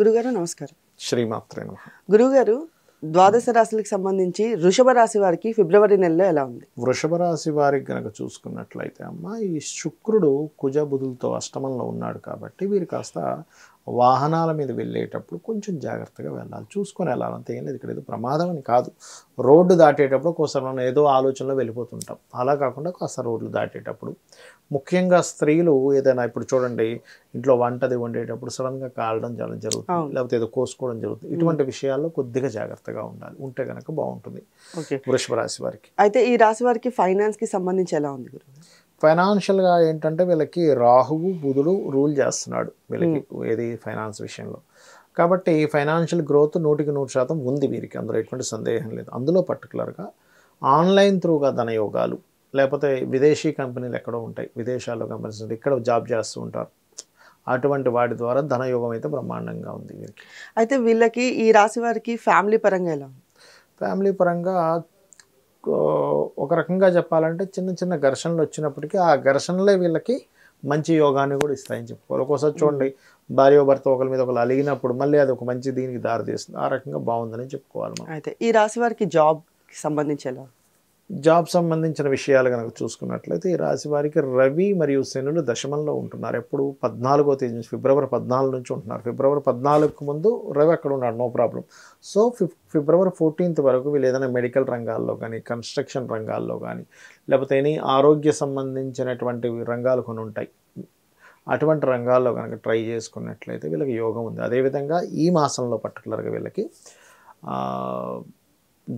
గురుగారు నమస్కారం శ్రీమాత్ర గురుగారు ద్వాదశ రాశులకు సంబంధించి వృషభ రాశి వారికి ఫిబ్రవరి నెలలో ఎలా ఉంది వృషభ రాశి వారికి గనక చూసుకున్నట్లయితే అమ్మ ఈ శుక్రుడు కుజబుధులతో అష్టమంలో ఉన్నాడు కాబట్టి వీరు కాస్త వాహనాల మీద వెళ్ళేటప్పుడు కొంచెం జాగ్రత్తగా వెళ్ళాలి చూసుకొని వెళ్ళాలి అంతేం లేదు ఇక్కడ ఏదో ప్రమాదం అని కాదు రోడ్డు దాటేటప్పుడు ఒకసారి మనం ఏదో ఆలోచనలో వెళ్ళిపోతుంటాం అలా కాకుండా కాస్త రోడ్లు దాటేటప్పుడు ముఖ్యంగా స్త్రీలు ఏదైనా ఇప్పుడు చూడండి ఇంట్లో వంటది వండేటప్పుడు సడన్గా కాలడం చాలా జరుగుతుంది లేకపోతే ఏదో కోసుకోవడం జరుగుతుంది ఇటువంటి విషయాల్లో కొద్దిగా జాగ్రత్తగా ఉండాలి ఉంటే కనుక బాగుంటుంది వృషభ రాశి వారికి అయితే ఈ రాశి వారికి ఫైనాన్స్కి సంబంధించి ఎలా ఉంది గురు ఫైనాన్షియల్గా ఏంటంటే వీళ్ళకి రాహువు బుధుడు రూల్ చేస్తున్నాడు వీళ్ళకి ఏది ఫైనాన్స్ విషయంలో కాబట్టి ఫైనాన్షియల్ గ్రోత్ నూటికి నూరు శాతం ఉంది వీరికి అందులో ఎటువంటి సందేహం లేదు అందులో పర్టికులర్గా ఆన్లైన్ త్రూగా ధనయోగాలు లేకపోతే విదేశీ కంపెనీలు ఎక్కడో ఉంటాయి విదేశాల్లో కంపెనీస్ ఉంటాయి ఇక్కడ జాబ్ చేస్తూ ఉంటారు అటువంటి వాటి ద్వారా ధనయోగం అయితే బ్రహ్మాండంగా ఉంది వీరికి అయితే వీళ్ళకి ఈ రాశి వారికి ఫ్యామిలీ పరంగా ఎలా ఫ్యామిలీ పరంగా ఒక రకంగా చెప్పాలంటే చిన్న చిన్న ఘర్షణలు వచ్చినప్పటికీ ఆ ఘర్షణలే వీళ్ళకి మంచి యోగాన్ని కూడా ఇస్తాయని చెప్పుకోవాలి ఒక్కోసారి చూడండి భార్య భర్త ఒకరి మీద ఒకరు అలిగినప్పుడు మళ్ళీ అది ఒక మంచి దీనికి దారి తీస్తుంది ఆ రకంగా బాగుందని చెప్పుకోవాలి అయితే ఈ రాశి వారికి జాబ్ సంబంధించి ఎలా జాబ్ సంబంధించిన విషయాలు కనుక చూసుకున్నట్లయితే ఈ రాశి వారికి రవి మరియు శనులు దశమంలో ఉంటున్నారు ఎప్పుడు పద్నాలుగో తేదీ నుంచి ఫిబ్రవరి పద్నాలుగు నుంచి ఉంటున్నారు ఫిబ్రవరి పద్నాలుగుకు ముందు రవి అక్కడ ఉన్నాడు no problem so February fourteenth వరకు వీళ్ళు ఏదైనా మెడికల్ రంగాల్లో కానీ కన్స్ట్రక్షన్ రంగాల్లో కానీ లేకపోతే ఎనీ ఆరోగ్య సంబంధించినటువంటి రంగాలు కొన్ని ఉంటాయి అటువంటి రంగాల్లో కనుక ట్రై చేసుకున్నట్లయితే వీళ్ళకి యోగం ఉంది అదేవిధంగా ఈ మాసంలో పర్టికులర్గా వీళ్ళకి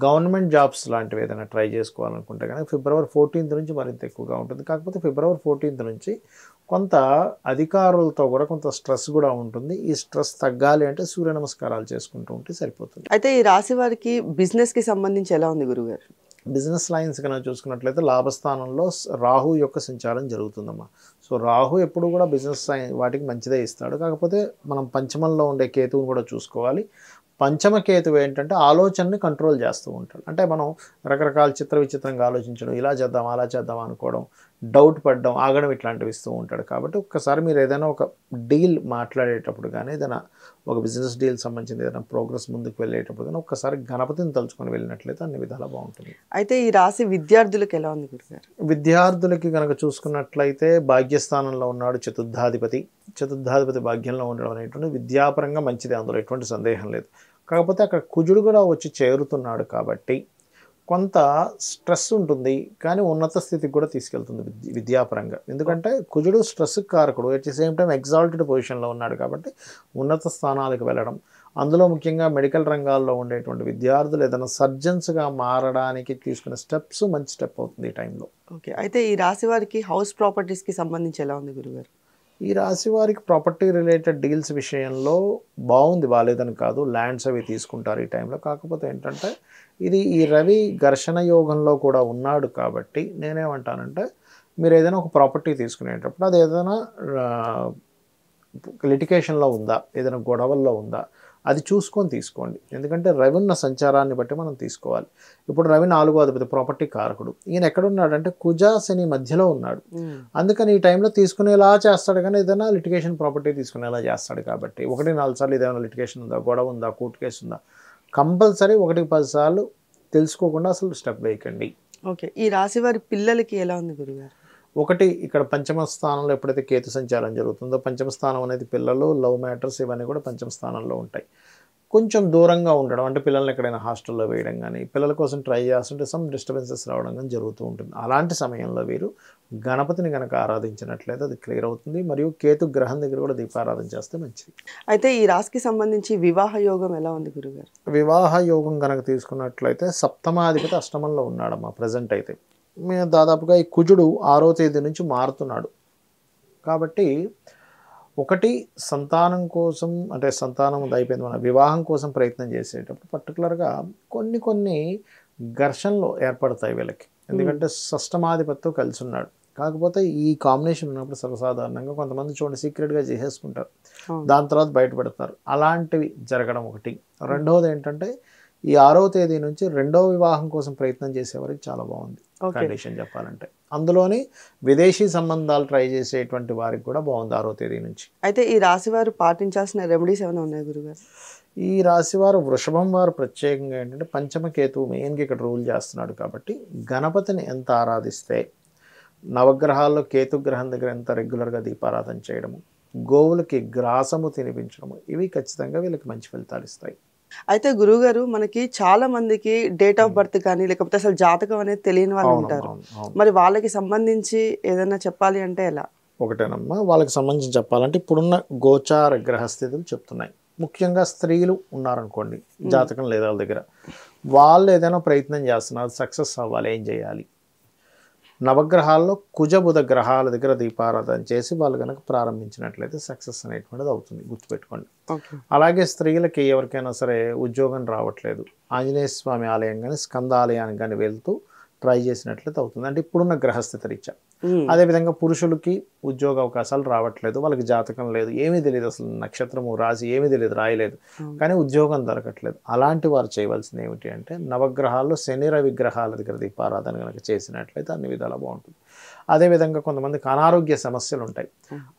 గవర్నమెంట్ జాబ్స్ లాంటివి ఏదైనా ట్రై చేసుకోవాలనుకుంటే కనుక ఫిబ్రవరి ఫోర్టీన్త్ నుంచి మరింత ఎక్కువగా ఉంటుంది కాకపోతే ఫిబ్రవరి ఫోర్టీన్త్ నుంచి కొంత అధికారులతో కూడా కొంత స్ట్రెస్ కూడా ఉంటుంది ఈ స్ట్రెస్ తగ్గాలి అంటే సూర్య నమస్కారాలు చేసుకుంటూ ఉంటే సరిపోతుంది అయితే ఈ రాశి వారికి బిజినెస్కి సంబంధించి ఎలా ఉంది గురుగారు బిజినెస్ లైన్స్ కనుక చూసుకున్నట్లయితే లాభస్థానంలో రాహు యొక్క సంచారం జరుగుతుందమ్మా సో రాహు ఎప్పుడు కూడా బిజినెస్ వాటికి మంచిదే ఇస్తాడు కాకపోతే మనం పంచమంలో ఉండే కేతువుని కూడా చూసుకోవాలి పంచమకేతువు ఏంటంటే ఆలోచనని కంట్రోల్ చేస్తూ ఉంటాడు అంటే మనం రకరకాల చిత్ర విచిత్రంగా ఆలోచించడం ఇలా చేద్దాం అలా చేద్దాం అనుకోవడం డౌట్ పడడం ఆగడం ఇట్లాంటివి ఇస్తూ ఉంటాడు కాబట్టి ఒక్కసారి మీరు ఏదైనా ఒక డీల్ మాట్లాడేటప్పుడు కానీ ఏదైనా ఒక బిజినెస్ డీల్ సంబంధించిన ఏదైనా ప్రోగ్రెస్ ముందుకు వెళ్ళేటప్పుడు కానీ ఒక్కసారి గణపతిని తలుచుకొని వెళ్ళినట్లయితే అన్ని విధాలా బాగుంటుంది అయితే ఈ రాశి విద్యార్థులకు ఎలా ఉంది గురుగారు విద్యార్థులకి కనుక చూసుకున్నట్లయితే భాగ్యస్థానంలో ఉన్నాడు చతుర్థాధిపతి చతుర్థాధిపతి భాగ్యంలో ఉండడం అనేటువంటి విద్యాపరంగా మంచిది అందులో ఎటువంటి సందేహం లేదు కాకపోతే అక్కడ కుజుడు కూడా వచ్చి చేరుతున్నాడు కాబట్టి కొంత స్ట్రెస్ ఉంటుంది కానీ ఉన్నత స్థితికి కూడా తీసుకెళ్తుంది విద్యాపరంగా ఎందుకంటే కుజుడు స్ట్రెస్ కారకుడు at the same time exalted పొజిషన్లో ఉన్నాడు కాబట్టి ఉన్నత స్థానాలకు వెళ్ళడం అందులో ముఖ్యంగా మెడికల్ రంగాల్లో ఉండేటువంటి విద్యార్థులు ఏదైనా సర్జన్స్గా మారడానికి తీసుకునే స్టెప్స్ మంచి స్టెప్ అవుతుంది ఈ టైంలో ఓకే అయితే ఈ రాశి వారికి హౌస్ ప్రాపర్టీస్కి సంబంధించి ఎలా ఉంది గురుగారు ఈ రాశి వారికి ప్రాపర్టీ రిలేటెడ్ డీల్స్ విషయంలో బాగుంది బాగాలేదని కాదు ల్యాండ్స్ అవి తీసుకుంటారు ఈ టైంలో కాకపోతే ఏంటంటే ఇది ఈ రవి ఘర్షణ యోగంలో కూడా ఉన్నాడు కాబట్టి నేనేమంటానంటే మీరు ఏదైనా ఒక ప్రాపర్టీ తీసుకునేటప్పుడు అది ఏదైనా లిటికేషన్లో ఉందా ఏదైనా గొడవల్లో ఉందా అది చూసుకొని తీసుకోండి ఎందుకంటే రవి ఉన్న సంచారాన్ని బట్టి మనం తీసుకోవాలి ఇప్పుడు రవి నాలుగో అధిపతి ప్రాపర్టీ కారకుడు ఈయన అంటే కుజా శని మధ్యలో ఉన్నాడు అందుకని ఈ టైంలో తీసుకునేలా చేస్తాడు కానీ ఏదైనా లిటిగేషన్ ప్రాపర్టీ తీసుకునేలా చేస్తాడు కాబట్టి ఒకటి నాలుగు సార్లు ఏదైనా లిటిగేషన్ ఉందా గొడవ ఉందా కోర్టు కేసు ఉందా కంపల్సరీ ఒకటికి పది సార్లు తెలుసుకోకుండా అసలు స్టెప్ వేయకండి ఓకే ఈ రాశి వారి పిల్లలకి ఎలా ఉంది గురుగారు ఒకటి ఇక్కడ పంచమ స్థానంలో ఎప్పుడైతే కేతు సంచారం జరుగుతుందో పంచమ స్థానం అనేది పిల్లలు లవ్ మ్యాటర్స్ ఇవన్నీ కూడా పంచమ స్థానంలో ఉంటాయి కొంచెం దూరంగా ఉండడం అంటే పిల్లల్ని ఎక్కడైనా హాస్టల్లో వేయడం కానీ పిల్లల కోసం ట్రై చేస్తుంటే సమ్ డిస్టర్బెన్సెస్ రావడం కానీ జరుగుతూ ఉంటుంది అలాంటి సమయంలో వీరు గణపతిని కనుక ఆరాధించినట్లయితే అది క్లియర్ అవుతుంది మరియు కేతు గ్రహం దగ్గర కూడా దీపారాధన చేస్తే మంచిది అయితే ఈ రాశికి సంబంధించి వివాహ యోగం ఎలా ఉంది గురుగారు వివాహ యోగం కనుక తీసుకున్నట్లయితే సప్తమాధిపతి అష్టమంలో ఉన్నాడమ్మా ప్రజెంట్ అయితే దాదాపుగా ఈ కుజుడు ఆరో తేదీ నుంచి మారుతున్నాడు కాబట్టి ఒకటి సంతానం కోసం అంటే సంతానం అయిపోయింది మన వివాహం కోసం ప్రయత్నం చేసేటప్పుడు పర్టికులర్గా కొన్ని కొన్ని ఘర్షణలు ఏర్పడతాయి వీళ్ళకి ఎందుకంటే సష్టమాధిపత్యం hmm. కలిసి ఉన్నాడు కాకపోతే ఈ కాంబినేషన్ ఉన్నప్పుడు సర్వసాధారణంగా కొంతమంది చూడండి సీక్రెట్గా చేసేసుకుంటారు దాని తర్వాత బయటపెడతారు అలాంటివి జరగడం ఒకటి hmm. రెండవది ఏంటంటే ఈ ఆరో తేదీ నుంచి రెండో వివాహం కోసం ప్రయత్నం చేసేవారికి చాలా బాగుంది కండిషన్ చెప్పాలంటే అందులోని విదేశీ సంబంధాలు ట్రై చేసేటువంటి వారికి కూడా బాగుంది ఆరో తేదీ నుంచి అయితే ఈ రాశి వారు పాటించాల్సిన రెమెడీస్ ఏమైనా ఉన్నాయి గురుగారు ఈ రాశి వారు వృషభం వారు ప్రత్యేకంగా ఏంటంటే పంచమకేతు మెయిన్గా ఇక్కడ రూల్ చేస్తున్నాడు కాబట్టి గణపతిని ఎంత ఆరాధిస్తే నవగ్రహాల్లో కేతుగ్రహం దగ్గర ఎంత రెగ్యులర్గా దీపారాధన చేయడము గోవులకి గ్రాసము తినిపించడము ఇవి ఖచ్చితంగా వీళ్ళకి మంచి ఫలితాలు ఇస్తాయి అయితే గురుగారు మనకి చాలా మందికి డేట్ ఆఫ్ బర్త్ కానీ లేకపోతే అసలు జాతకం అనేది తెలియని వాళ్ళు ఉంటారు మరి వాళ్ళకి సంబంధించి ఏదైనా చెప్పాలి అంటే ఎలా ఒకటేనమ్మా వాళ్ళకి సంబంధించి చెప్పాలంటే ఇప్పుడున్న గోచార గ్రహస్థితులు చెప్తున్నాయి ముఖ్యంగా స్త్రీలు ఉన్నారనుకోండి జాతకం లేదా వాళ్ళ దగ్గర వాళ్ళు ఏదైనా ప్రయత్నం చేస్తున్నారు సక్సెస్ అవ్వాలి ఏం చేయాలి నవగ్రహాల్లో కుజబుధ గ్రహాల దగ్గర దీపారాధన చేసి వాళ్ళు కనుక ప్రారంభించినట్లయితే సక్సెస్ అనేటువంటిది అవుతుంది గుర్తుపెట్టుకోండి అలాగే స్త్రీలకి ఎవరికైనా సరే ఉద్యోగం రావట్లేదు ఆంజనేయ స్వామి ఆలయం కానీ స్కంద ఆలయానికి కానీ వెళ్తూ ట్రై చేసినట్లయితే అవుతుంది అంటే ఇప్పుడున్న గ్రహస్థితి రీత్యా అదేవిధంగా పురుషులకి ఉద్యోగ అవకాశాలు రావట్లేదు వాళ్ళకి జాతకం లేదు ఏమీ తెలియదు అసలు నక్షత్రము రాసి ఏమీ తెలియదు రాయలేదు కానీ ఉద్యోగం దొరకట్లేదు అలాంటి వారు చేయవలసింది ఏమిటి అంటే నవగ్రహాల్లో శని రవి గ్రహాల దగ్గర దీపారాధన కనుక చేసినట్లయితే అన్ని విధాలు బాగుంటుంది అదేవిధంగా కొంతమందికి అనారోగ్య సమస్యలు ఉంటాయి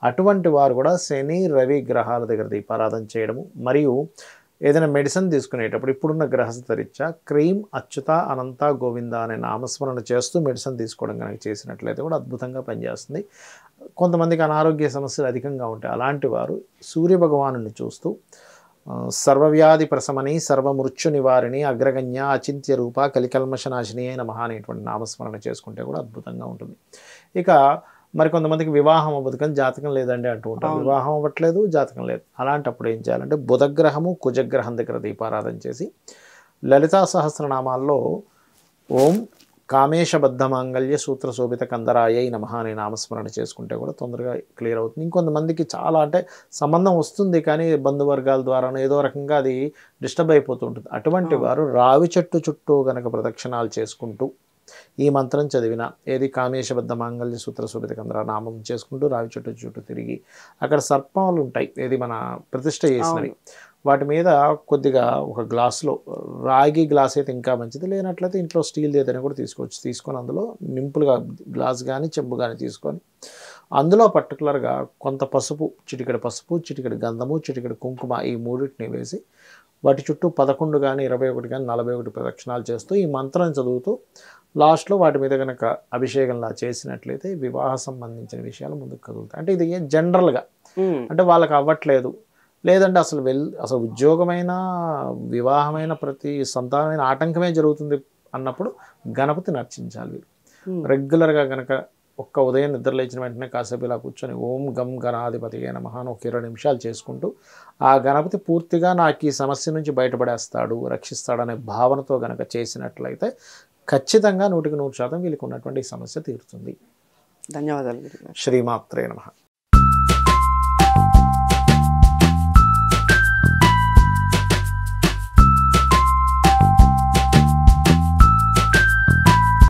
అటువంటి వారు కూడా శని రవి గ్రహాల దగ్గర దీపారాధన చేయడము మరియు ఏదైనా మెడిసిన్ తీసుకునేటప్పుడు ఇప్పుడున్న గ్రహస్థ రీత్యా క్రీమ్ అచ్యుత అనంత గోవింద అనే నామస్మరణ చేస్తూ మెడిసిన్ తీసుకోవడం కనుక చేసినట్లయితే కూడా అద్భుతంగా పనిచేస్తుంది కొంతమందికి అనారోగ్య సమస్యలు అధికంగా ఉంటాయి అలాంటి వారు సూర్యభగవాను చూస్తూ సర్వవ్యాధి ప్రసమని సర్వమృత్యు నివారిణి అగ్రగణ్య అచింత్య రూప కలికల్మషనాశిని అయిన మహా అనేటువంటి నామస్మరణ చేసుకుంటే కూడా అద్భుతంగా ఉంటుంది ఇక మరి కొంతమందికి వివాహం అవ్వదు కానీ జాతకం లేదండి అంటూ ఉంటారు వివాహం అవ్వట్లేదు జాతకం లేదు అలాంటప్పుడు ఏం చేయాలంటే బుధగ్రహము కుజగ్రహం దగ్గర దీపారాధన చేసి లలితా సహస్రనామాల్లో ఓం కామేశబద్ధ మాంగళ్య సూత్ర శోభిత కందరాయ నమ అనే నామస్మరణ చేసుకుంటే కూడా తొందరగా క్లియర్ అవుతుంది ఇంకొంతమందికి చాలా అంటే సంబంధం వస్తుంది కానీ బంధువర్గాల ద్వారా ఏదో రకంగా అది డిస్టర్బ్ అయిపోతుంటుంది అటువంటి వారు రావి చెట్టు చుట్టూ కనుక ప్రదక్షిణాలు చేసుకుంటూ ఈ మంత్రం చదివిన ఏది కామేశబద్ధ మాంగళ్య సూత్ర శోభిత కంద్ర నామం చేసుకుంటూ రావి చుట్టూ చుట్టూ తిరిగి అక్కడ సర్పాలు ఉంటాయి ఏది మన ప్రతిష్ట చేసినవి వాటి మీద కొద్దిగా ఒక గ్లాసులో రాగి గ్లాస్ అయితే ఇంకా మంచిది లేనట్లయితే ఇంట్లో స్టీల్ ఏదైనా కూడా తీసుకోవచ్చు తీసుకొని అందులో నింపులుగా గ్లాస్ కానీ చెంబు కానీ తీసుకొని అందులో పర్టికులర్గా కొంత పసుపు చిటికెడు పసుపు చిటికెడు గంధము చిటికెడు కుంకుమ ఈ మూడింటిని వేసి వాటి చుట్టూ పదకొండు కానీ ఇరవై ఒకటి కానీ నలభై ఒకటి ప్రదక్షిణాలు చేస్తూ ఈ మంత్రం చదువుతూ లాస్ట్లో వాటి మీద కనుక అభిషేకంలా చేసినట్లయితే వివాహ సంబంధించిన విషయాలు ముందుకు కదులుతాయి అంటే ఇది ఏం జనరల్గా అంటే వాళ్ళకి అవ్వట్లేదు లేదంటే అసలు వెల్ అసలు ఉద్యోగమైన వివాహమైన ప్రతి సంతానమైన ఆటంకమే జరుగుతుంది అన్నప్పుడు గణపతిని అర్చించాలి రెగ్యులర్గా కనుక ఒక్క ఉదయం నిద్ర లేచిన వెంటనే కాసేపు ఇలా కూర్చొని ఓం గం గణాధిపతి అయిన మహాను ఒక ఇరవై నిమిషాలు చేసుకుంటూ ఆ గణపతి పూర్తిగా నాకు ఈ సమస్య నుంచి బయటపడేస్తాడు రక్షిస్తాడనే భావనతో గనక చేసినట్లయితే ఖచ్చితంగా నూటికి నూరు శాతం వీళ్ళకి ఉన్నటువంటి సమస్య తీరుతుంది ధన్యవాదాలు శ్రీమాత్రే నమ